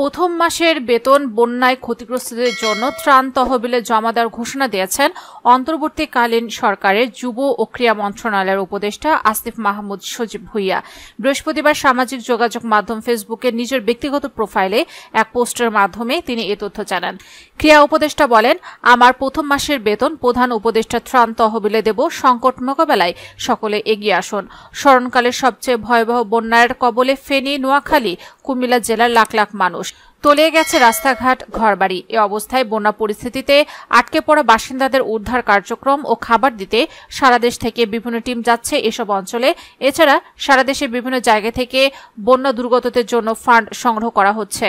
প্রথম মাসের বেতন বন্যায় ক্ষতিগ্রস্তদের জন্য ত্রাণ তহবিলে জমা দেওয়ার ঘোষণা দিয়েছেন অন্তর্বর্তীকালীন সরকারের যুব ও ক্রীড়া মন্ত্রণালয়ের উপদেষ্টা আসিফ মাহমুদ সজীব ভুইয়া বৃহস্পতিবার সামাজিক যোগাযোগ মাধ্যম ফেসবুকে নিজের ব্যক্তিগত প্রোফাইলে এক পোস্টের মাধ্যমে তিনি এ তথ্য জানান ক্রীড়া উপদেষ্টা বলেন আমার প্রথম মাসের বেতন প্রধান উপদেষ্টা ত্রাণ তহবিলে দেব সংকট মোকাবেলায় সকলে এগিয়ে আসুন স্মরণকালের সবচেয়ে ভয়াবহ বন্যার কবলে ফেনী নোয়াখালী কুমিল্লা জেলার লাখ লাখ মানুষ তলিয়ে গেছে রাস্তাঘাট ঘরবাড়ি এ অবস্থায় বন্যা পরিস্থিতিতে আটকে পড়া বাসিন্দাদের উদ্ধার কার্যক্রম ও খাবার দিতে সারা দেশ থেকে বিভিন্ন টিম যাচ্ছে এসব অঞ্চলে এছাড়া সারা দেশের বিভিন্ন জায়গা থেকে বন্যা দুর্গতদের জন্য ফান্ড সংগ্রহ করা হচ্ছে